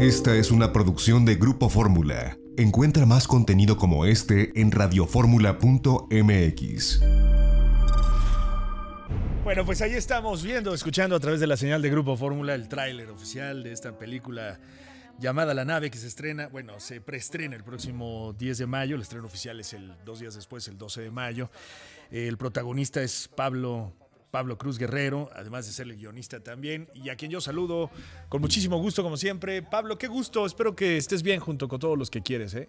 Esta es una producción de Grupo Fórmula. Encuentra más contenido como este en radioformula.mx. Bueno, pues ahí estamos viendo, escuchando a través de la señal de Grupo Fórmula el tráiler oficial de esta película llamada La nave que se estrena, bueno, se preestrena el próximo 10 de mayo, el estreno oficial es el dos días después, el 12 de mayo. El protagonista es Pablo Pablo Cruz Guerrero, además de ser el guionista también, y a quien yo saludo con muchísimo gusto, como siempre. Pablo, qué gusto, espero que estés bien junto con todos los que quieres, ¿eh?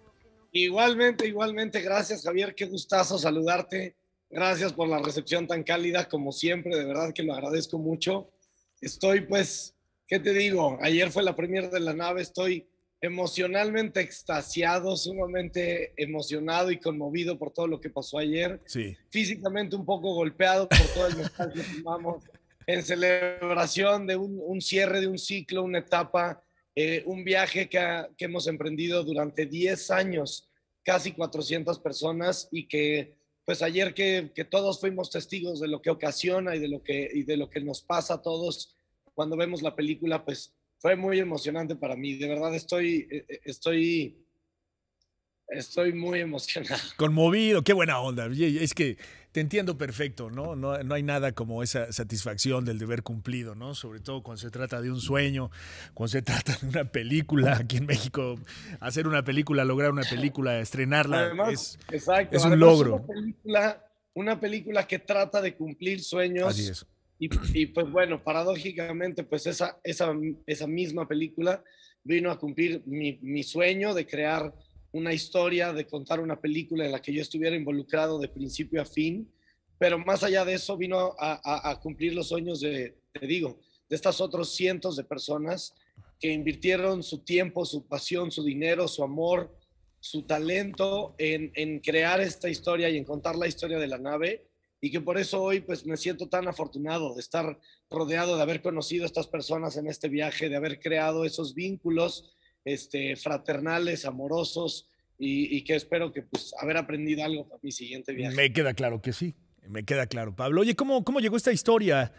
Igualmente, igualmente, gracias Javier, qué gustazo saludarte. Gracias por la recepción tan cálida como siempre, de verdad que lo agradezco mucho. Estoy pues, ¿qué te digo? Ayer fue la premier de la nave, estoy emocionalmente extasiado, sumamente emocionado y conmovido por todo lo que pasó ayer. Sí. Físicamente un poco golpeado por todo el mensaje que tomamos en celebración de un, cierre de un ciclo, una etapa, eh, un viaje que, hemos emprendido durante 10 años, casi 400 personas y que pues ayer que, que, todos fuimos testigos de lo que ocasiona y de lo que, y de lo que nos pasa a todos cuando vemos la película, pues fue muy emocionante para mí. De verdad estoy, e, e, estoy, estoy muy emocionado. Conmovido, qué buena onda. Es que te entiendo perfecto, ¿no? ¿no? No, hay nada como esa satisfacción del deber cumplido, ¿no? Sobre todo cuando se trata de un sueño, cuando se trata de una película. Aquí en México, hacer una película, lograr una película, estrenarla, es, es, un logro. Una película, una película que trata de cumplir sueños. Así es y, pues bueno, paradójicamente, pues esa, esa, esa misma película vino a cumplir mi, sueño de crear una historia, de contar una película en la que yo estuviera involucrado de principio a fin, pero más allá de eso vino a, cumplir los sueños de, te digo, de estas otros cientos de personas que invirtieron su tiempo, su pasión, su dinero, su amor, su talento en crear esta historia y en contar la historia de la nave y que por eso hoy pues me siento tan afortunado de estar rodeado, de haber conocido a estas personas en este viaje, de haber creado esos vínculos este, fraternales, amorosos y, que espero que pues haber aprendido algo para mi siguiente viaje. Me queda claro que sí, me queda claro, Pablo. Oye, ¿cómo, llegó esta historia?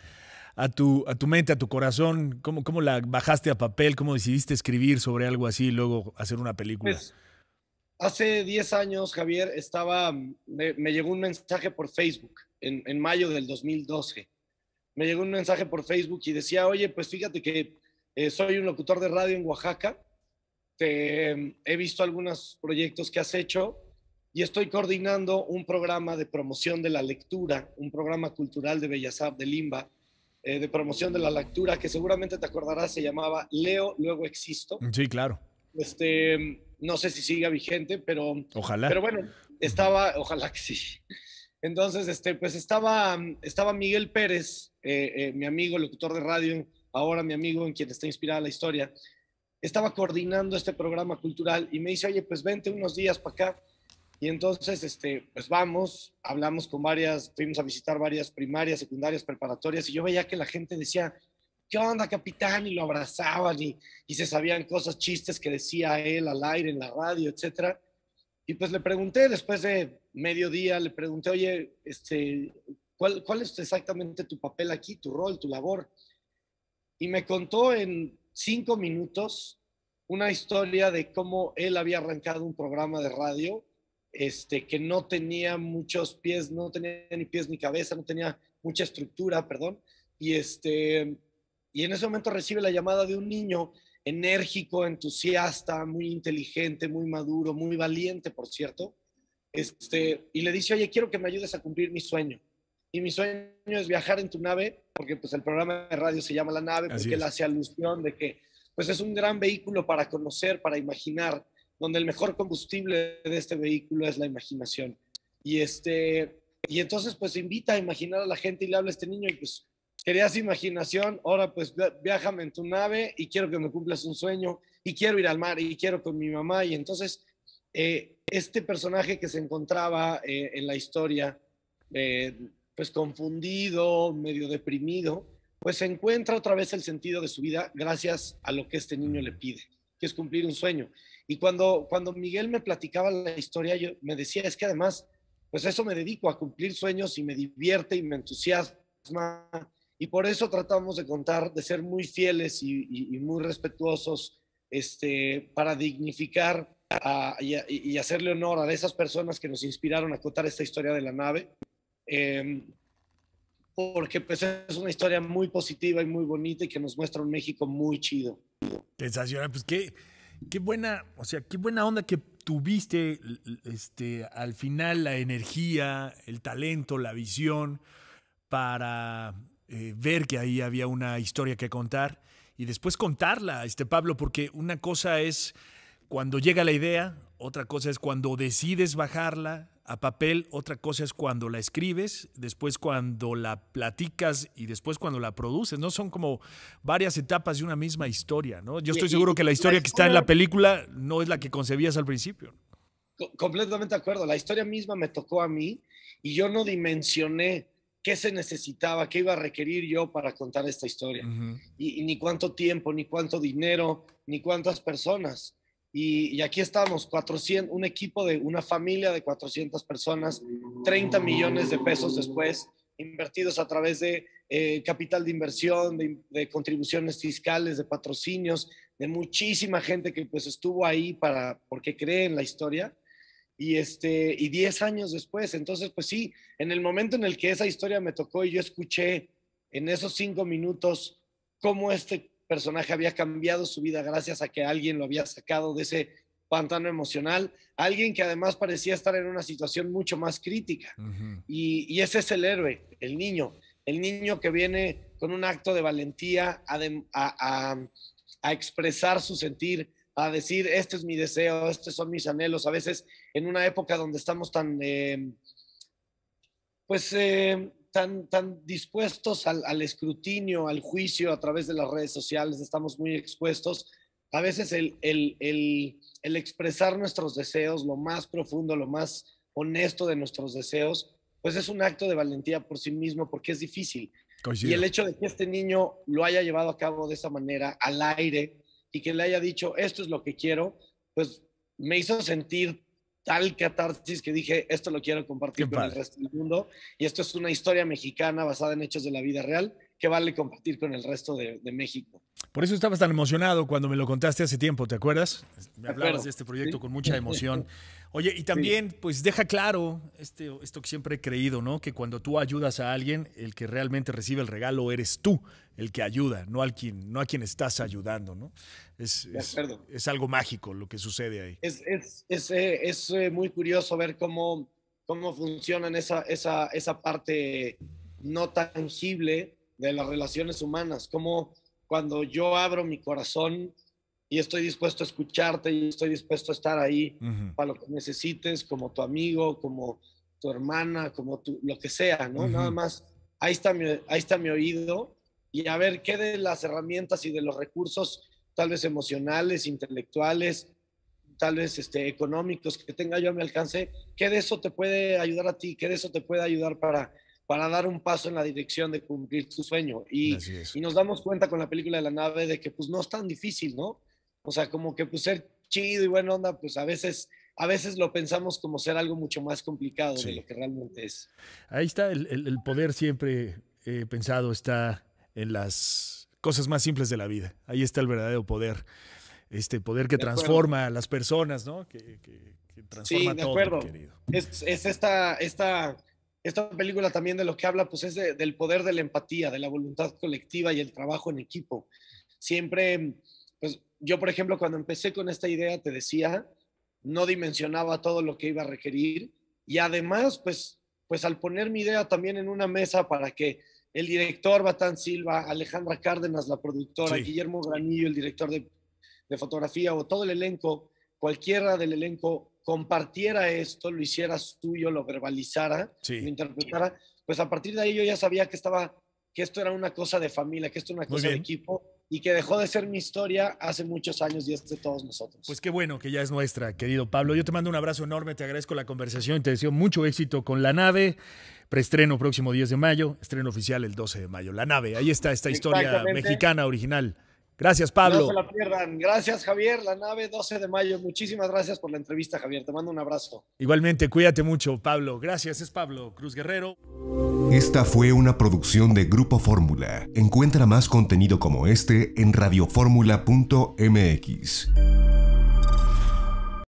A tu, a tu mente, a tu corazón, ¿cómo, ¿cómo la bajaste a papel? ¿Cómo decidiste escribir sobre algo así y luego hacer una película? Pues, hace 10 años, Javier, estaba, me llegó un mensaje por Facebook en, mayo del 2012. Me llegó un mensaje por Facebook y decía, oye, pues fíjate que eh, soy un locutor de radio en Oaxaca, he visto algunos proyectos que has hecho y estoy coordinando un programa de promoción de la lectura, un programa cultural de Bellas Artes de Limba, eh, de promoción de la lectura, que seguramente te acordarás, se llamaba Leo, luego existo. Sí, claro. Este, no sé si siga vigente, pero... Ojalá. Pero bueno, estaba, ojalá que sí. Entonces, este, pues estaba, estaba Miguel Pérez, eh, eh, mi amigo, locutor de radio, ahora mi amigo en quien está inspirada la historia, estaba coordinando este programa cultural y me dice, oye, pues vente unos días para acá. Y entonces, este, pues vamos, hablamos con varias, fuimos a visitar varias primarias, secundarias, preparatorias, y yo veía que la gente decía, ¿qué onda, capitán? Y lo abrazaban y, y se sabían cosas, chistes que decía él al aire, en la radio, etcétera. Y pues le pregunté después de mediodía le pregunté, oye, este, ¿cuál, es exactamente tu papel aquí, tu rol, tu labor? Y me contó en cinco minutos una historia de cómo él había arrancado un programa de radio este, que no tenía muchos pies, no tenía ni pies ni cabeza, no tenía mucha estructura, perdón. Y, este, y en ese momento recibe la llamada de un niño enérgico, entusiasta, muy inteligente, muy maduro, muy valiente, por cierto, este, y le dice, oye, quiero que me ayudes a cumplir mi sueño. Y mi sueño es viajar en tu nave, porque pues el programa de radio se llama La Nave, porque él hace alusión de que pues es un gran vehículo para conocer, para imaginar, donde el mejor combustible de este vehículo es la imaginación. Y, este, y entonces pues invita a imaginar a la gente y le habla a este niño y pues querías imaginación, ahora pues viajame en tu nave y quiero que me cumplas un sueño y quiero ir al mar y quiero con mi mamá y entonces eh, este personaje que se encontraba eh, en la historia, eh, pues confundido, medio deprimido, pues encuentra otra vez el sentido de su vida gracias a lo que este niño le pide, que es cumplir un sueño. Y cuando, cuando Miguel me platicaba la historia, yo me decía, es que además, pues eso me dedico a cumplir sueños y me divierte y me entusiasma. Y por eso tratamos de contar, de ser muy fieles y, y muy respetuosos este, para dignificar y, hacerle honor a esas personas que nos inspiraron a contar esta historia de la nave, em, porque pues es una historia muy positiva y muy bonita y que nos muestra un México muy chido. Sensacional, pues qué, qué buena, o sea, qué buena onda que tuviste este, al final la energía, el talento, la visión para eh, ver que ahí había una historia que contar y después contarla, este Pablo, porque una cosa es cuando llega la idea, otra cosa es cuando decides bajarla a papel, otra cosa es cuando la escribes, después cuando la platicas y después cuando la produces, ¿no? Son como varias etapas de una misma historia, ¿no? Yo estoy seguro que la historia, que está en la película no es la que concebías al principio. Completamente de acuerdo, la historia misma me tocó a mí y yo no dimensioné qué se necesitaba, qué iba a requerir yo para contar esta historia, y ni cuánto tiempo, ni cuánto dinero, ni cuántas personas y, aquí estamos, 400, un equipo de una familia de 400 personas, 30 millones de pesos después, invertidos a través de eh, capital de inversión, de, contribuciones fiscales, de patrocinios, de muchísima gente que pues estuvo ahí para, porque cree en la historia. Y, este, y 10 años después, entonces pues sí, en el momento en el que esa historia me tocó y yo escuché en esos cinco minutos cómo este personaje había cambiado su vida gracias a que alguien lo había sacado de ese pantano emocional, alguien que además parecía estar en una situación mucho más crítica. y, ese es el héroe, el niño, el niño que viene con un acto de valentía a, expresar su sentir, a decir, este es mi deseo, estos son mis anhelos. A veces en una época donde estamos tan, eh, pues, eh, tan, dispuestos al, escrutinio, al juicio a través de las redes sociales, estamos muy expuestos. A veces el, el, expresar nuestros deseos, lo más profundo, lo más honesto de nuestros deseos, pues es un acto de valentía por sí mismo porque es difícil. Y el hecho de que este niño lo haya llevado a cabo de esa manera, al aire, y que le haya dicho, esto es lo que quiero, pues me hizo sentir tal catarsis que dije, esto lo quiero compartir con el resto del mundo. Y esto es una historia mexicana basada en hechos de la vida real que vale compartir con el resto de, México. Por eso estabas tan emocionado cuando me lo contaste hace tiempo, ¿te acuerdas? Me hablabas de este proyecto con mucha emoción. Oye, y también, pues deja claro este, esto que siempre he creído, ¿no? Que cuando tú ayudas a alguien, el que realmente recibe el regalo eres tú, el que ayuda, no, al quien, no a quien estás ayudando, ¿no? Es, algo mágico lo que sucede ahí. Es, eh, eh, muy curioso ver cómo, cómo funciona esa, esa, esa parte no tangible de las relaciones humanas, como cuando yo abro mi corazón y estoy dispuesto a escucharte y estoy dispuesto a estar ahí para lo que necesites, como tu amigo, como tu hermana, como tu, lo que sea, ¿no? Nada más, ahí está, mi, ahí está mi oído y a ver qué de las herramientas y de los recursos, tal vez emocionales, intelectuales, tal vez este, económicos que tenga yo a mi alcance, qué de eso te puede ayudar a ti, qué de eso te puede ayudar para para dar un paso en la dirección de cumplir su sueño. Y, y, nos damos cuenta con la película de la nave de que pues no es tan difícil, ¿no? O sea, como que pues ser chido y buena onda, pues a veces a veces lo pensamos como ser algo mucho más complicado de lo que realmente es. Ahí está, el, poder siempre eh, pensado está en las cosas más simples de la vida. Ahí está el verdadero poder. Este poder que transforma a las personas, ¿no? Que, transforma sí, de Es, esta, esta esta película también de lo que habla pues es del poder de la empatía, de la voluntad colectiva y el trabajo en equipo. Siempre, pues yo por ejemplo cuando empecé con esta idea te decía, no dimensionaba todo lo que iba a requerir y además pues, pues al poner mi idea también en una mesa para que el director Batán Silva, Alejandra Cárdenas, la productora, Guillermo Granillo, el director de, de fotografía o todo el elenco, cualquiera del elenco compartiera esto, lo hicieras tuyo, lo verbalizara, lo interpretara, pues a partir de ahí yo ya sabía que estaba, que esto era una cosa de familia, que esto era una cosa de equipo y que dejó de ser mi historia hace muchos años y es de todos nosotros. Pues qué bueno que ya es nuestra, querido Pablo. Yo te mando un abrazo enorme, te agradezco la conversación, te deseo mucho éxito con La Nave. Preestreno próximo 10 de mayo, estreno oficial el 12 de mayo. La Nave, ahí está esta historia mexicana original. Gracias, Pablo. No se la pierdan. Gracias, Javier. La nave 12 de mayo. Muchísimas gracias por la entrevista, Javier. Te mando un abrazo. Igualmente, cuídate mucho, Pablo. Gracias, es Pablo Cruz Guerrero. Esta fue una producción de Grupo Fórmula. Encuentra más contenido como este en radioformula.mx.